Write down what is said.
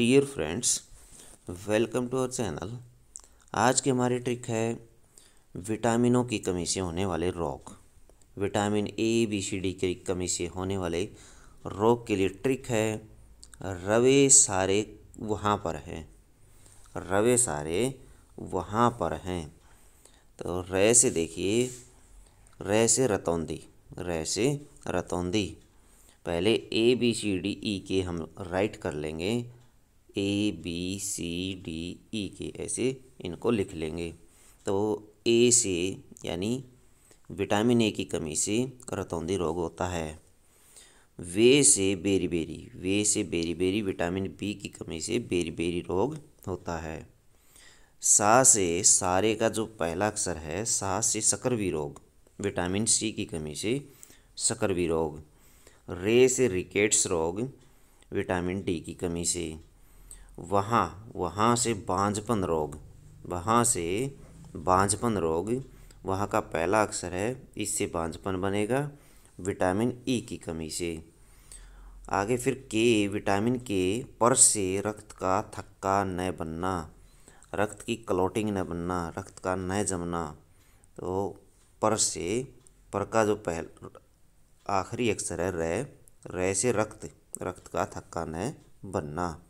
dear friends welcome to our channel आज की हमारी ट्रिक है विटामिनों की कमी से होने वाले रोग vitamin A B C D की कमी से होने वाले रोग के लिए ट्रिक है रवे सारे वहाँ पर हैं रवे सारे वहाँ पर हैं तो रह से देखिए रह से रतौंदी रह से रतौंदी पहले ए बी सी डी ई के हम राइट कर लेंगे ए बी सी डी ई के ऐसे इनको लिख लेंगे तो ए से यानी विटामिन ए की कमी से करतौंदी रोग होता है वे से बेरी बेरी वे से बेरी बेरी विटामिन बी की कमी से बेरी बेरी रोग होता है सा से सारे का जो पहला अक्षर है सा से सकरवी रोग विटामिन सी की कमी से सकरवी रोग रे से रिकेट्स रोग विटामिन डी की कमी से वहाँ वहाँ से बांझपन रोग वहाँ से बांझपन रोग वहाँ का पहला अक्षर है इससे बांझपन बनेगा विटामिन ई e की कमी से आगे फिर के विटामिन के पर से रक्त का थक्का न बनना रक्त की क्लोटिंग न बनना रक्त का न जमना तो पर से पर का जो पहल आखिरी अक्षर है रह रह से रक्त रक्त का थक्का न बनना